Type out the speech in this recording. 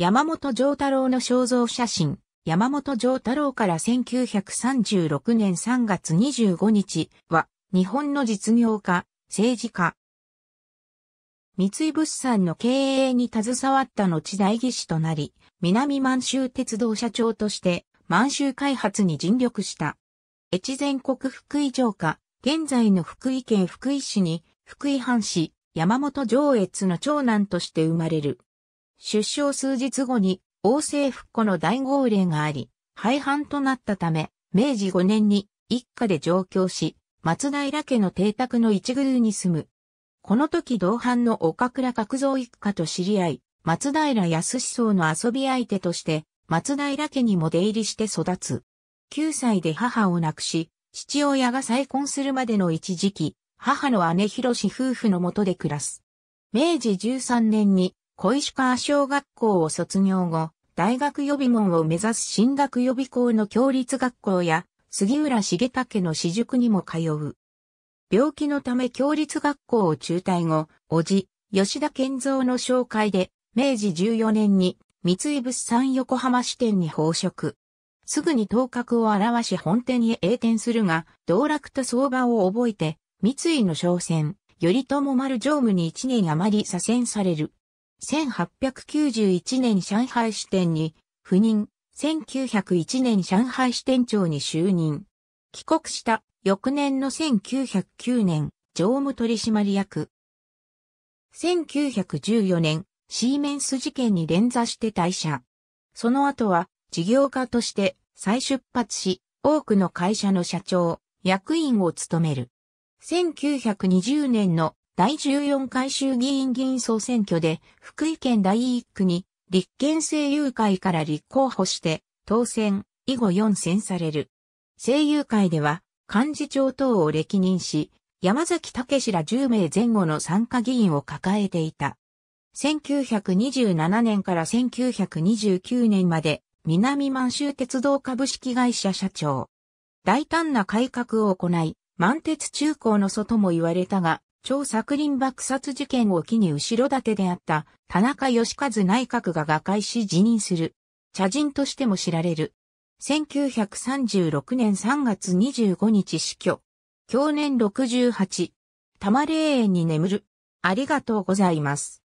山本上太郎の肖像写真、山本上太郎から1936年3月25日は、日本の実業家、政治家。三井物産の経営に携わった後代議士となり、南満州鉄道社長として満州開発に尽力した。越前国福井城下、現在の福井県福井市に、福井藩士、山本上越の長男として生まれる。出生数日後に王政復古の大号令があり、廃藩となったため、明治5年に一家で上京し、松平家の邸宅の一宮に住む。この時同伴の岡倉角蔵一家と知り合い、松平康想の遊び相手として、松平家にも出入りして育つ。9歳で母を亡くし、父親が再婚するまでの一時期、母の姉広氏夫婦のもとで暮らす。明治13年に小石川小学校を卒業後、大学予備門を目指す進学予備校の共立学校や、杉浦重武の私塾にも通う。病気のため共立学校を中退後、叔父、吉田健三の紹介で、明治14年に三井物産横浜支店に放職。すぐに頭角を現し本店へ栄転するが、道楽と相場を覚えて、三井の商船、頼朝丸常務に一年余り左遷される。1891年上海支店に赴任、1901年上海支店長に就任。帰国した翌年の1909年、常務取締役。1914年、シーメンス事件に連座して退社。その後は事業家として再出発し、多くの会社の社長、役員を務める。1920年の第14回衆議院議員総選挙で福井県第1区に立憲政友会から立候補して当選以後4選される。政友会では幹事長等を歴任し、山崎武氏ら10名前後の参加議員を抱えていた。1927年から1929年まで南満州鉄道株式会社社長。大胆な改革を行い、満鉄中高の祖とも言われたが、超作林爆殺事件を機に後ろ盾であった田中義和内閣が瓦解し辞任する。茶人としても知られる。1936年3月25日死去。去年68。玉霊園に眠る。ありがとうございます。